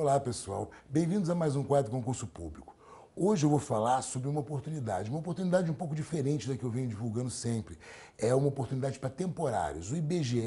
Olá, pessoal. Bem-vindos a mais um quadro Concurso Público. Hoje eu vou falar sobre uma oportunidade, uma oportunidade um pouco diferente da que eu venho divulgando sempre. É uma oportunidade para temporários. O IBGE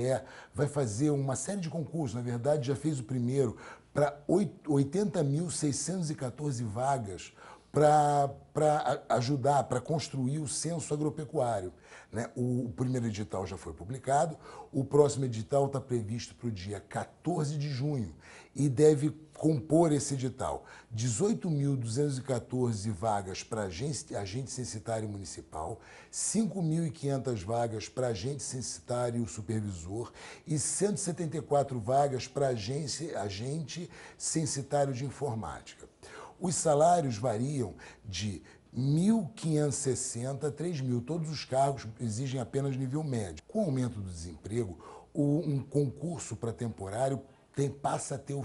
vai fazer uma série de concursos, na verdade já fez o primeiro, para 80.614 vagas para ajudar, para construir o censo agropecuário. Né? O, o, primeiro edital já foi publicado, o próximo edital está previsto para o dia 14 de junho e deve compor esse edital 18.214 vagas para agente, agente censitário municipal, 5.500 vagas para agente censitário supervisor e 174 vagas para agente, agente censitário de informática. Os salários variam de 1.560 a 3.000. Todos os cargos exigem apenas nível médio. Com o aumento do desemprego, um concurso para temporário tem, passa a ter um,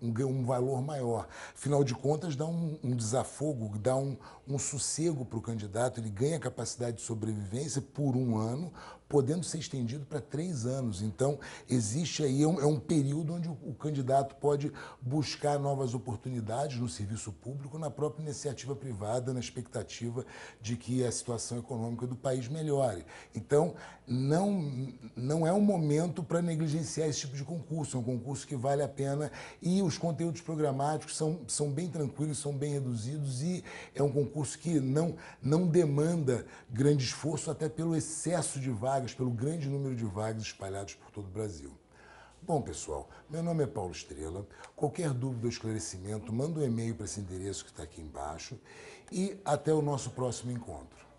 um, um, valor maior. Afinal de contas, dá um, um desafogo, dá um, sossego para o candidato, ele ganha capacidade de sobrevivência por um ano, podendo ser estendido para três anos. Então, existe aí é um, é um período onde o, o candidato pode buscar novas oportunidades no serviço público, na própria iniciativa privada, na expectativa de que a situação econômica do país melhore. Então, não, não é um momento para negligenciar esse tipo de concurso, é um concurso que vale a pena e os conteúdos programáticos são, são bem tranquilos, são bem reduzidos e é um concurso que não, não demanda grande esforço, até pelo excesso de vagas vagas, pelo grande número de vagas espalhadas por todo o Brasil. Bom, pessoal, meu nome é Paulo Estrela. Qualquer dúvida ou esclarecimento, manda um e-mail para esse endereço que está aqui embaixo. E até o nosso próximo encontro.